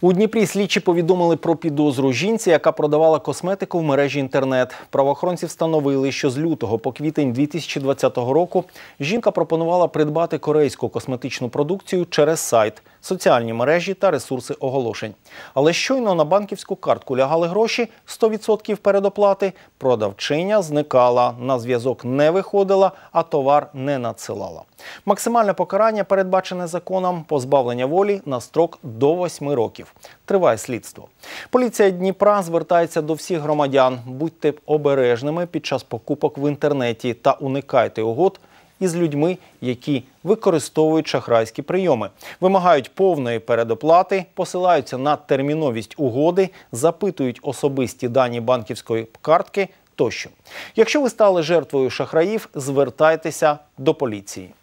У Дніпрі слідчі повідомили про підозру жінці, яка продавала косметику в мережі інтернет. Правоохоронці встановили, що з лютого по квітень 2020 року жінка пропонувала придбати корейську косметичну продукцію через сайт, соціальні мережі та ресурси оголошень. Але щойно на банківську картку лягали гроші 100% передоплати. Продавчиня зникала, на зв'язок не виходила, а товар не надсилала. Максимальне покарання передбачене законом позбавлення волі на строк до 8 років. Триває слідство. Поліція Дніпра звертається до всіх громадян. Будьте обережними під час покупок в інтернеті та уникайте угод. Із людьми, які використовують шахрайські прийоми, вимагають повної передоплати, посилаються на терміновість угоди, запитують особисті дані банківської картки тощо. Якщо ви стали жертвою шахраїв, звертайтеся до поліції.